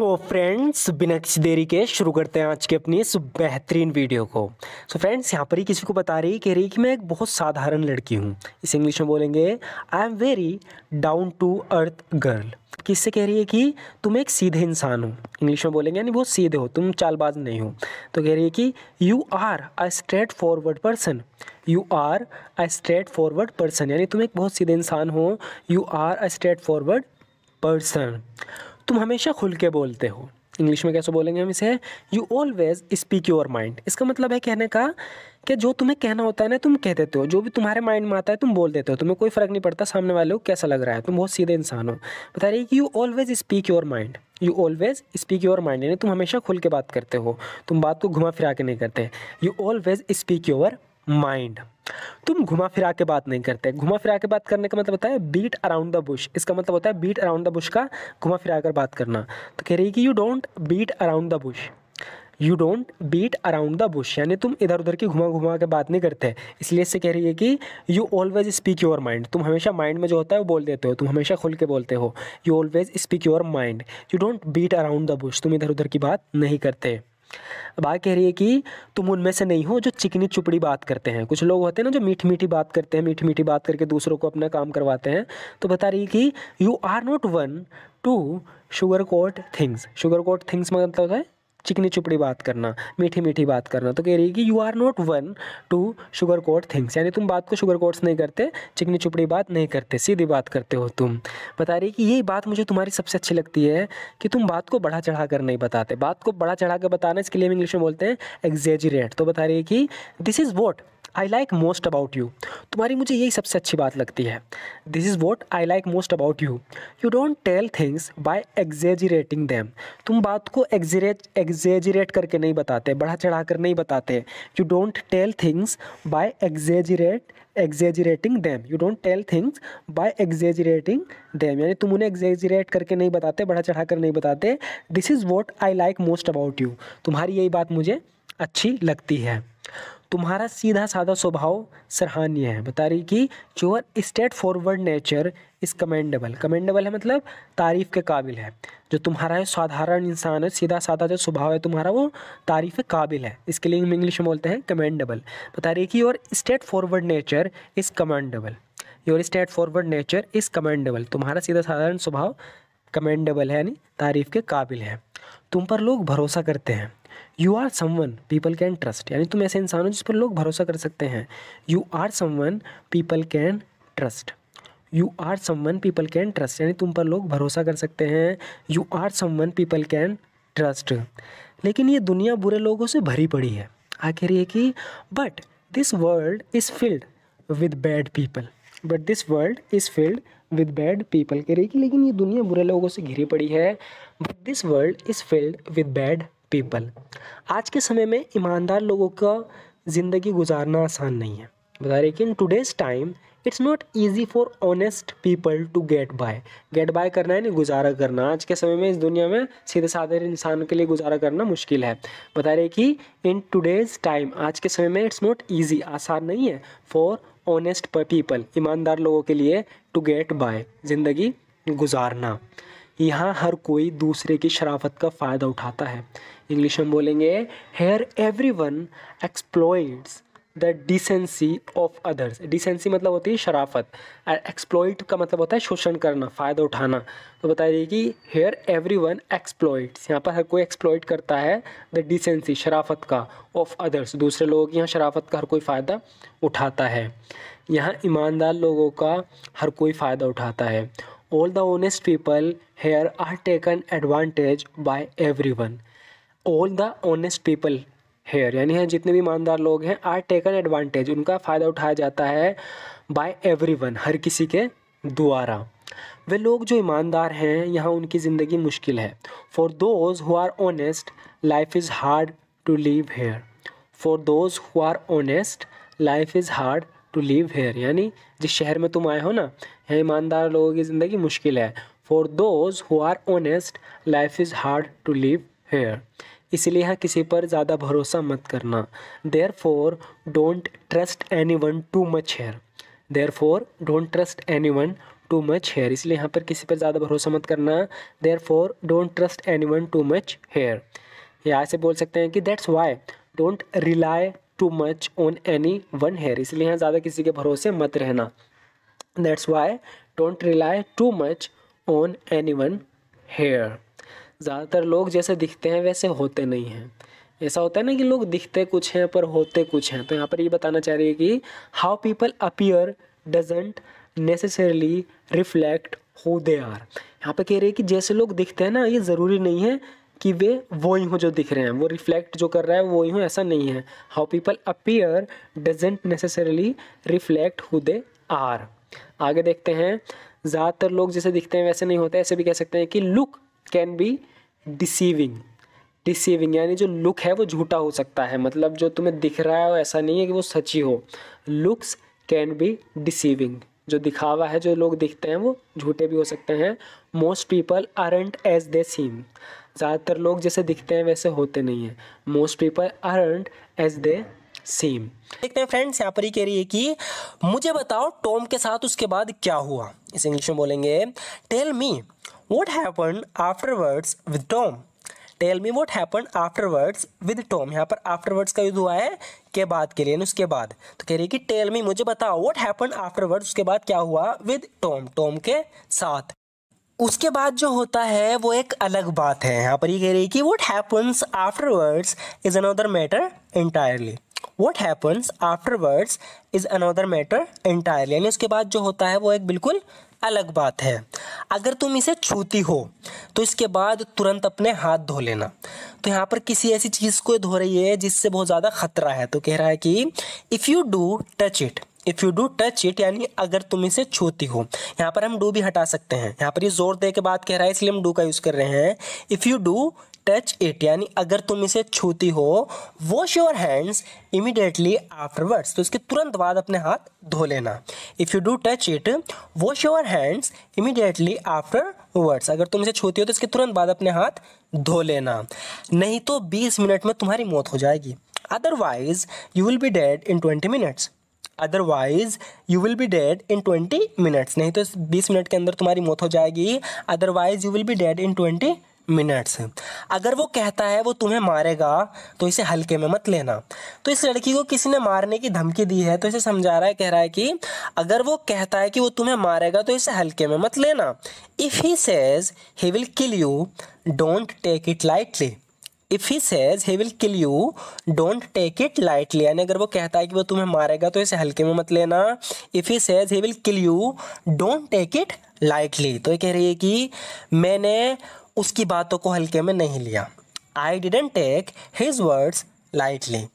सो so friends बिना किसी देरी के शुरू करते हैं आज की अपनी इस बेहतरीन वीडियो को सो so फ्रेंड्स यहाँ पर ही किसी को बता रही कह रही कि मैं एक बहुत साधारण लड़की हूँ इसे इंग्लिश में बोलेंगे I am very down to earth girl किससे कह रही है कि तुम एक सीधे इंसान हो इंग्लिश में बोलेंगे यानी बहुत सीधे हो तुम चालबाज नहीं हो तो कह रही है कि you are a straightforward person you are a straightforward person यानी तुम एक बहुत सीधे इंसान हो you are a straightforward person तुम हमेशा खुल के बोलते हो इंग्लिश में कैसे बोलेंगे हम इसे you always speak your mind इसका मतलब है कहने का कि जो तुम्हें कहना होता है ना तुम कह देते हो जो भी तुम्हारे माइंड में आता है तुम बोल देते हो तुम्हें कोई फ़र्क नहीं पड़ता सामने वाले को कैसा लग रहा है तुम बहुत सीधे इंसान हो बता रही कि you always speak your mind you always speak your mind यानी तुम हमेशा खुल के बात करते हो तुम बात को घुमा फिरा के नहीं करते you always speak your mind तुम घुमा फिरा के बात नहीं करते घुमा फिरा के बात करने का मतलब होता है बीट अराउंड द बुश इसका मतलब होता है बीट अराउंड द बुश का घुमा फिरा कर बात करना तो कह रही है कि you don't beat around the bush you don't beat around the bush यानी तुम इधर उधर की घुमा घुमा के बात नहीं करते इसलिए इससे कह रही है कि you always speak your mind तुम हमेशा माइंड में जो होता है वो बोल देते हो तुम हमेशा खुल के बोलते हो you always speak your mind you don't beat around the bush तुम इधर उधर की बात नहीं करते अब आ कह रही है कि तुम उनमें से नहीं हो जो चिकनी चुपड़ी बात करते हैं कुछ लोग होते हैं ना जो मीठी मीठी बात करते हैं मीठी मीठी बात करके दूसरों को अपना काम करवाते हैं तो बता रही है कि you are not one to sugar coat things sugar coat things मतलब होता है चिकनी चुपड़ी बात करना मीठी मीठी बात करना तो कह रही है कि you are not one to sugar coat things यानी तुम बात को शुगर कोट्स नहीं करते चिकनी चुपड़ी बात नहीं करते सीधी बात करते हो तुम बता रही कि यही बात मुझे तुम्हारी सबसे अच्छी लगती है कि तुम बात को बढ़ा चढ़ा कर नहीं बताते बात को बढ़ा चढ़ा कर बताना इसके लिए हम इंग्लिश में बोलते हैं एग्जेजरेट तो बता रही है कि this is what I like most about you तुम्हारी मुझे यही सबसे अच्छी बात लगती है this is what I like most about you you don't tell things by exaggerating them तुम बात को एग्जरेट एग्जेजरेट करके नहीं बताते बढ़ा चढ़ा कर नहीं बताते you don't tell things by exaggerate exaggerating them you don't tell things by exaggerating them यानी तुम उन्हें एग्जेजरेट करके नहीं बताते बढ़ा चढ़ा कर नहीं बताते this is what I like most about you तुम्हारी यही बात मुझे अच्छी लगती है तुम्हारा सीधा साधा स्वभाव सराहनीय है बता रही कि your straightforward nature is commendable commendable है मतलब तारीफ़ के काबिल है जो तुम्हारा है साधारण इंसान है सीधा साधा जो स्वभाव है तुम्हारा वो तारीफ़ के काबिल है इसके लिए हम इंग्लिश में बोलते हैं कमेंडेबल बता रही कि your straightforward nature is commendable your straightforward nature is commendable तुम्हारा सीधा साधारण स्वभाव कमेंडेबल है यानी तारीफ़ के काबिल है तुम पर लोग भरोसा करते हैं you are someone people can trust यानी तुम ऐसे इंसान हो जिस पर लोग भरोसा कर सकते हैं you are someone people can trust you are someone people can trust यानी तुम पर लोग भरोसा कर सकते हैं you are someone people can trust लेकिन ये दुनिया बुरे लोगों से भरी पड़ी है आखिर ये कि but this world is filled with bad people but this world is filled with bad people कह रही कि लेकिन ये दुनिया बुरे लोगों से घिरी पड़ी है but this world is filled with bad people आज के समय में ईमानदार लोगों का ज़िंदगी गुजारना आसान नहीं है बता रहे कि in today's time it's not easy for honest people to get by get by करना है नहीं गुजारा करना आज के समय में इस दुनिया में सीधे साधे इंसान के लिए गुजारा करना मुश्किल है बता रहे कि इन टूडेज़ टाइम आज के समय में इट्स नॉट ईजी आसान नहीं है फॉर ऑनेस्ट पीपल ईमानदार लोगों के लिए टू गेट बाय ज़िंदगी गुजारना यहाँ हर कोई दूसरे की शराफत का फ़ायदा उठाता है इंग्लिश हम बोलेंगे here everyone exploits the decency of others decency मतलब होती है शराफत एक्सप्लोइड का मतलब होता है शोषण करना फ़ायदा उठाना तो बता दिए कि हेयर एवरी वन एक्सप्लोइड्स यहाँ पर हर कोई एक्सप्लोइड करता है द डिसेंसी शराफत का ऑफ अदर्स दूसरे लोगों की यहाँ शराफत का हर कोई फ़ायदा उठाता है यहाँ ईमानदार लोगों का हर कोई फ़ायदा उठाता है all the honest people here are taken advantage by everyone all the honest people here यानी है जितने भी ईमानदार लोग हैं आर टेकन एडवांटेज उनका फ़ायदा उठाया जाता है बाय एवरीवन हर किसी के द्वारा वे लोग जो ईमानदार हैं यहाँ उनकी ज़िंदगी मुश्किल है for those who are honest life is hard to live here for those who are honest life is hard to live here यानी जिस शहर में तुम आए हो ना यहाँ ईमानदार लोगों की ज़िंदगी मुश्किल है for those who are honest life is hard to live here इसलिए यहाँ किसी पर ज़्यादा भरोसा मत करना therefore don't trust anyone too much here therefore don't trust anyone too much here इसलिए यहाँ पर किसी पर ज़्यादा भरोसा मत करना therefore don't trust anyone too much here यहाँ से बोल सकते हैं कि that's why don't rely too much on anyone here इसलिए यहाँ ज़्यादा किसी के भरोसे मत रहना that's why don't rely too much on anyone here ज़्यादातर लोग जैसे दिखते हैं वैसे होते नहीं हैं ऐसा होता है ना कि लोग दिखते कुछ हैं पर होते कुछ हैं तो यहाँ पर ये बताना चाह रही है कि how people appear doesn't necessarily reflect who they are यहाँ पर कह रही है कि जैसे लोग दिखते हैं ना ये ज़रूरी नहीं है कि वे वो ही हों जो दिख रहे हैं वो रिफ्लेक्ट जो कर रहा है वो ही हों ऐसा नहीं है how people appear doesn't necessarily reflect who they are आगे देखते हैं ज़्यादातर लोग जैसे दिखते हैं वैसे नहीं होते ऐसे भी कह सकते हैं कि look can be deceiving deceiving यानी जो लुक है वो झूठा हो सकता है मतलब जो तुम्हें दिख रहा है वो ऐसा नहीं है कि वो सच्ची हो लुक्स कैन बी डिसीविंग जो दिखावा है जो लोग दिखते हैं वो झूठे भी हो सकते हैं most people aren't as they seem ज़्यादातर लोग जैसे दिखते हैं वैसे होते नहीं हैं most people aren't as they seem देखते हैं फ्रेंड्स यहाँ पर ही कह रही है कि मुझे बताओ टॉम के साथ उसके बाद क्या हुआ इस इंग्लिश में बोलेंगे tell me What happened afterwards with Tom? Tell me what happen afterwards with Tom यहाँ पर आफ्टरवर्ड्स का यूज हुआ है के बाद के लिए उसके बाद तो कह रही है कि टेल मी मुझे बताओ वॉट हैपन आफ्टरवर्ड्स उसके बाद क्या हुआ विद टॉम टॉम के साथ उसके बाद जो होता है वो एक अलग बात है यहाँ पर ये कह रही है कि what happens afterwards is another matter entirely what happens afterwards is another matter entirely यानी उसके बाद जो होता है वो एक बिल्कुल अलग बात है अगर तुम इसे छूती हो तो इसके बाद तुरंत अपने हाथ धो लेना तो यहाँ पर किसी ऐसी चीज़ को धो रही है जिससे बहुत ज़्यादा खतरा है तो कह रहा है कि if you do touch it if you do touch it यानी अगर तुम इसे छूती हो यहाँ पर हम डू भी हटा सकते हैं यहाँ पर ये जोर दे के बात कह रहा है इसलिए हम डू का यूज़ कर रहे हैं if you do touch it यानी अगर तुम इसे छूती हो wash your hands immediately afterwards तो इसके तुरंत बाद अपने हाथ धो लेना if you do touch it wash your hands immediately afterwards अगर तुम इसे छूती हो तो इसके तुरंत बाद अपने हाथ धो लेना नहीं तो 20 मिनट में तुम्हारी मौत हो जाएगी otherwise you will be dead in 20 minutes otherwise you will be dead in twenty minutes नहीं तो बीस मिनट के अंदर तुम्हारी मौत हो जाएगी otherwise you will be dead in twenty minutes अगर वो कहता है वो तुम्हें मारेगा तो इसे हल्के में मत लेना तो इस लड़की को किसी ने मारने की धमकी दी है तो इसे समझा रहा है कह रहा है कि अगर वो कहता है कि वो तुम्हें मारेगा तो इसे हल्के में मत लेना if he says he will kill you don't take it lightly if he says he will kill you don't take it lightly यानी अगर वो कहता है कि वो तुम्हें मारेगा तो इसे हल्के में मत लेना if he says he will kill you don't take it lightly तो ये कह रही है कि मैंने उसकी बातों को हल्के में नहीं लिया I didn't take his words lightly